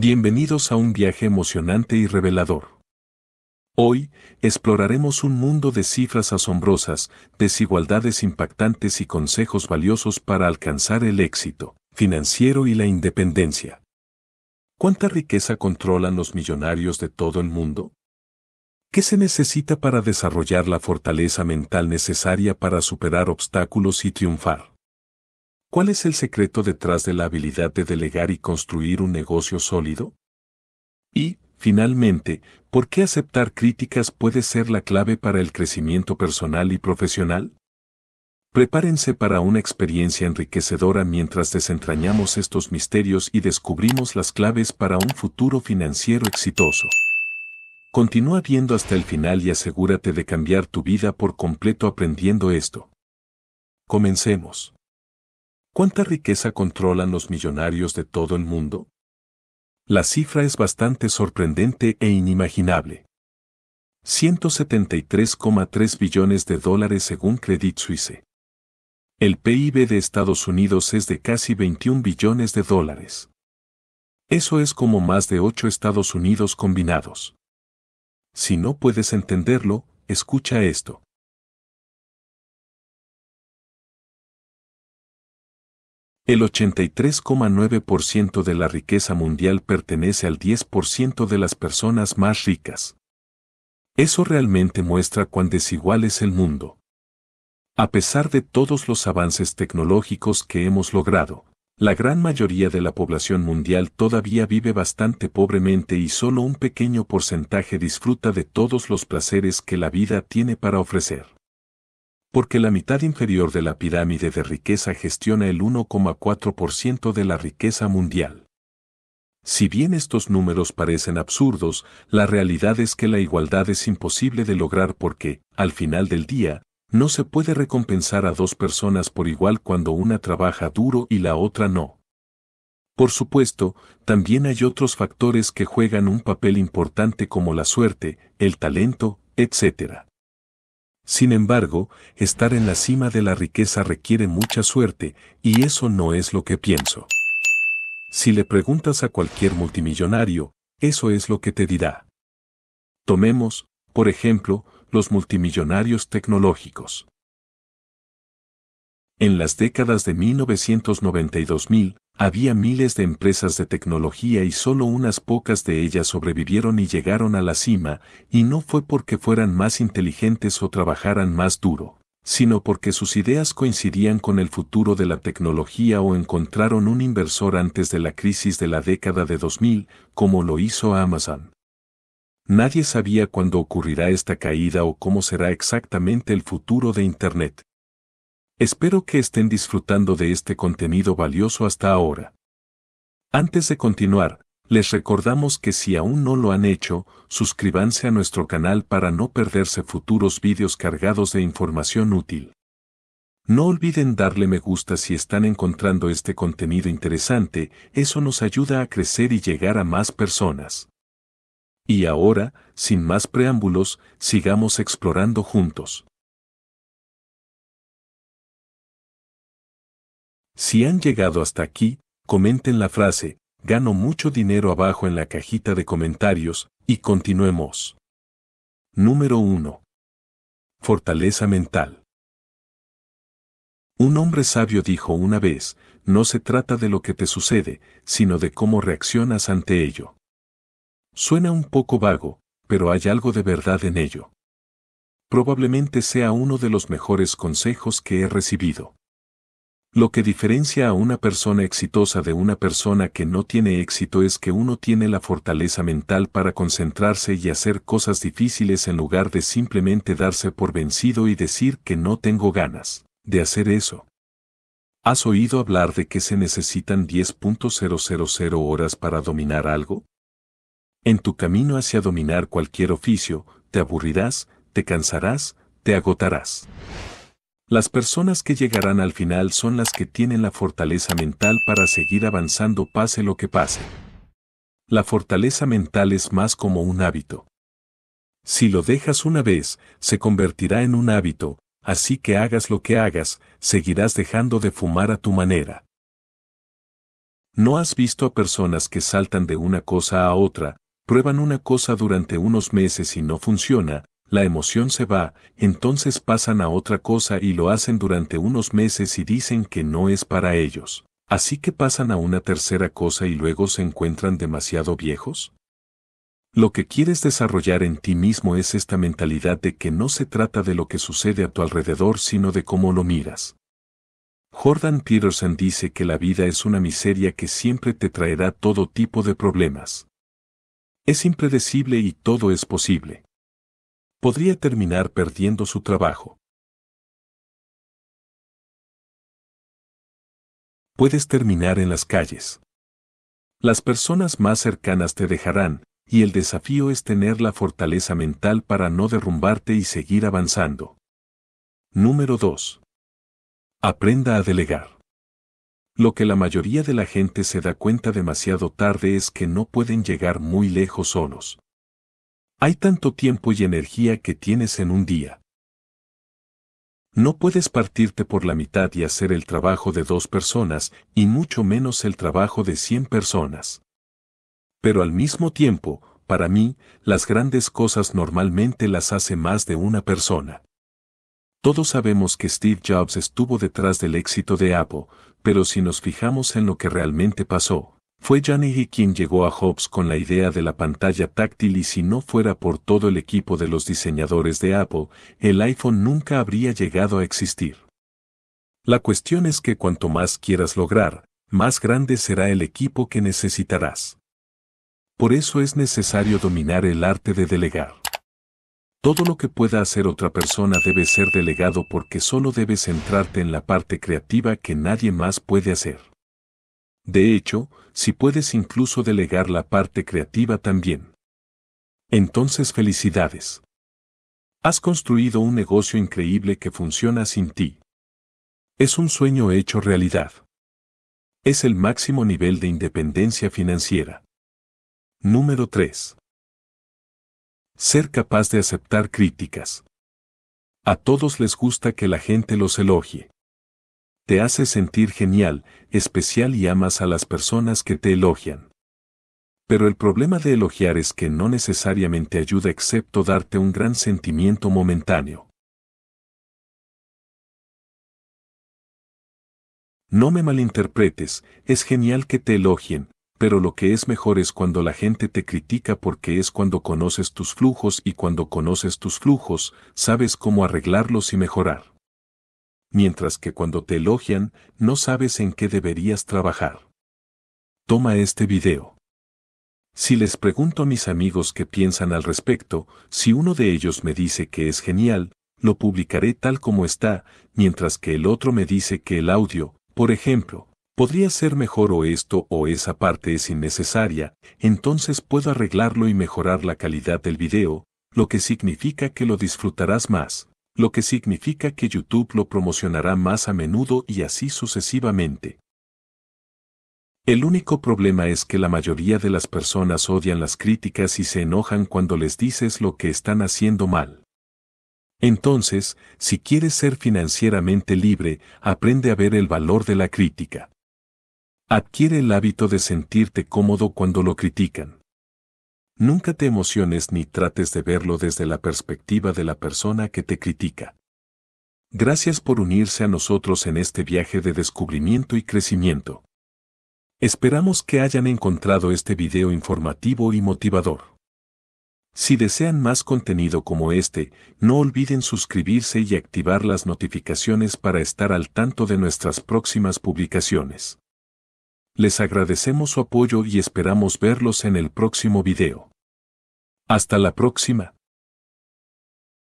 Bienvenidos a un viaje emocionante y revelador. Hoy, exploraremos un mundo de cifras asombrosas, desigualdades impactantes y consejos valiosos para alcanzar el éxito financiero y la independencia. ¿Cuánta riqueza controlan los millonarios de todo el mundo? ¿Qué se necesita para desarrollar la fortaleza mental necesaria para superar obstáculos y triunfar? ¿Cuál es el secreto detrás de la habilidad de delegar y construir un negocio sólido? Y, finalmente, ¿por qué aceptar críticas puede ser la clave para el crecimiento personal y profesional? Prepárense para una experiencia enriquecedora mientras desentrañamos estos misterios y descubrimos las claves para un futuro financiero exitoso. Continúa viendo hasta el final y asegúrate de cambiar tu vida por completo aprendiendo esto. Comencemos. ¿Cuánta riqueza controlan los millonarios de todo el mundo? La cifra es bastante sorprendente e inimaginable. 173,3 billones de dólares según Credit Suisse. El PIB de Estados Unidos es de casi 21 billones de dólares. Eso es como más de 8 Estados Unidos combinados. Si no puedes entenderlo, escucha esto. El 83,9% de la riqueza mundial pertenece al 10% de las personas más ricas. Eso realmente muestra cuán desigual es el mundo. A pesar de todos los avances tecnológicos que hemos logrado, la gran mayoría de la población mundial todavía vive bastante pobremente y solo un pequeño porcentaje disfruta de todos los placeres que la vida tiene para ofrecer porque la mitad inferior de la pirámide de riqueza gestiona el 1,4% de la riqueza mundial. Si bien estos números parecen absurdos, la realidad es que la igualdad es imposible de lograr porque, al final del día, no se puede recompensar a dos personas por igual cuando una trabaja duro y la otra no. Por supuesto, también hay otros factores que juegan un papel importante como la suerte, el talento, etc. Sin embargo, estar en la cima de la riqueza requiere mucha suerte, y eso no es lo que pienso. Si le preguntas a cualquier multimillonario, eso es lo que te dirá. Tomemos, por ejemplo, los multimillonarios tecnológicos. En las décadas de 1992.000, había miles de empresas de tecnología y solo unas pocas de ellas sobrevivieron y llegaron a la cima, y no fue porque fueran más inteligentes o trabajaran más duro, sino porque sus ideas coincidían con el futuro de la tecnología o encontraron un inversor antes de la crisis de la década de 2000, como lo hizo Amazon. Nadie sabía cuándo ocurrirá esta caída o cómo será exactamente el futuro de Internet Espero que estén disfrutando de este contenido valioso hasta ahora. Antes de continuar, les recordamos que si aún no lo han hecho, suscríbanse a nuestro canal para no perderse futuros vídeos cargados de información útil. No olviden darle me gusta si están encontrando este contenido interesante, eso nos ayuda a crecer y llegar a más personas. Y ahora, sin más preámbulos, sigamos explorando juntos. Si han llegado hasta aquí, comenten la frase, gano mucho dinero abajo en la cajita de comentarios, y continuemos. Número 1. Fortaleza mental. Un hombre sabio dijo una vez, no se trata de lo que te sucede, sino de cómo reaccionas ante ello. Suena un poco vago, pero hay algo de verdad en ello. Probablemente sea uno de los mejores consejos que he recibido. Lo que diferencia a una persona exitosa de una persona que no tiene éxito es que uno tiene la fortaleza mental para concentrarse y hacer cosas difíciles en lugar de simplemente darse por vencido y decir que no tengo ganas de hacer eso. ¿Has oído hablar de que se necesitan 10.000 horas para dominar algo? En tu camino hacia dominar cualquier oficio, te aburrirás, te cansarás, te agotarás. Las personas que llegarán al final son las que tienen la fortaleza mental para seguir avanzando pase lo que pase. La fortaleza mental es más como un hábito. Si lo dejas una vez, se convertirá en un hábito, así que hagas lo que hagas, seguirás dejando de fumar a tu manera. ¿No has visto a personas que saltan de una cosa a otra, prueban una cosa durante unos meses y no funciona, la emoción se va, entonces pasan a otra cosa y lo hacen durante unos meses y dicen que no es para ellos. Así que pasan a una tercera cosa y luego se encuentran demasiado viejos. Lo que quieres desarrollar en ti mismo es esta mentalidad de que no se trata de lo que sucede a tu alrededor, sino de cómo lo miras. Jordan Peterson dice que la vida es una miseria que siempre te traerá todo tipo de problemas. Es impredecible y todo es posible podría terminar perdiendo su trabajo. Puedes terminar en las calles. Las personas más cercanas te dejarán, y el desafío es tener la fortaleza mental para no derrumbarte y seguir avanzando. Número 2. Aprenda a delegar. Lo que la mayoría de la gente se da cuenta demasiado tarde es que no pueden llegar muy lejos solos. Hay tanto tiempo y energía que tienes en un día. No puedes partirte por la mitad y hacer el trabajo de dos personas, y mucho menos el trabajo de cien personas. Pero al mismo tiempo, para mí, las grandes cosas normalmente las hace más de una persona. Todos sabemos que Steve Jobs estuvo detrás del éxito de Apple, pero si nos fijamos en lo que realmente pasó, fue Carnegie quien llegó a Hobbes con la idea de la pantalla táctil y si no fuera por todo el equipo de los diseñadores de Apple, el iPhone nunca habría llegado a existir. La cuestión es que cuanto más quieras lograr, más grande será el equipo que necesitarás. Por eso es necesario dominar el arte de delegar. Todo lo que pueda hacer otra persona debe ser delegado porque solo debes centrarte en la parte creativa que nadie más puede hacer. De hecho, si puedes incluso delegar la parte creativa también. Entonces felicidades. Has construido un negocio increíble que funciona sin ti. Es un sueño hecho realidad. Es el máximo nivel de independencia financiera. Número 3. Ser capaz de aceptar críticas. A todos les gusta que la gente los elogie te hace sentir genial, especial y amas a las personas que te elogian. Pero el problema de elogiar es que no necesariamente ayuda excepto darte un gran sentimiento momentáneo. No me malinterpretes, es genial que te elogien, pero lo que es mejor es cuando la gente te critica porque es cuando conoces tus flujos y cuando conoces tus flujos, sabes cómo arreglarlos y mejorar mientras que cuando te elogian, no sabes en qué deberías trabajar. Toma este video. Si les pregunto a mis amigos qué piensan al respecto, si uno de ellos me dice que es genial, lo publicaré tal como está, mientras que el otro me dice que el audio, por ejemplo, podría ser mejor o esto o esa parte es innecesaria, entonces puedo arreglarlo y mejorar la calidad del video, lo que significa que lo disfrutarás más lo que significa que YouTube lo promocionará más a menudo y así sucesivamente. El único problema es que la mayoría de las personas odian las críticas y se enojan cuando les dices lo que están haciendo mal. Entonces, si quieres ser financieramente libre, aprende a ver el valor de la crítica. Adquiere el hábito de sentirte cómodo cuando lo critican. Nunca te emociones ni trates de verlo desde la perspectiva de la persona que te critica. Gracias por unirse a nosotros en este viaje de descubrimiento y crecimiento. Esperamos que hayan encontrado este video informativo y motivador. Si desean más contenido como este, no olviden suscribirse y activar las notificaciones para estar al tanto de nuestras próximas publicaciones les agradecemos su apoyo y esperamos verlos en el próximo video. Hasta la próxima.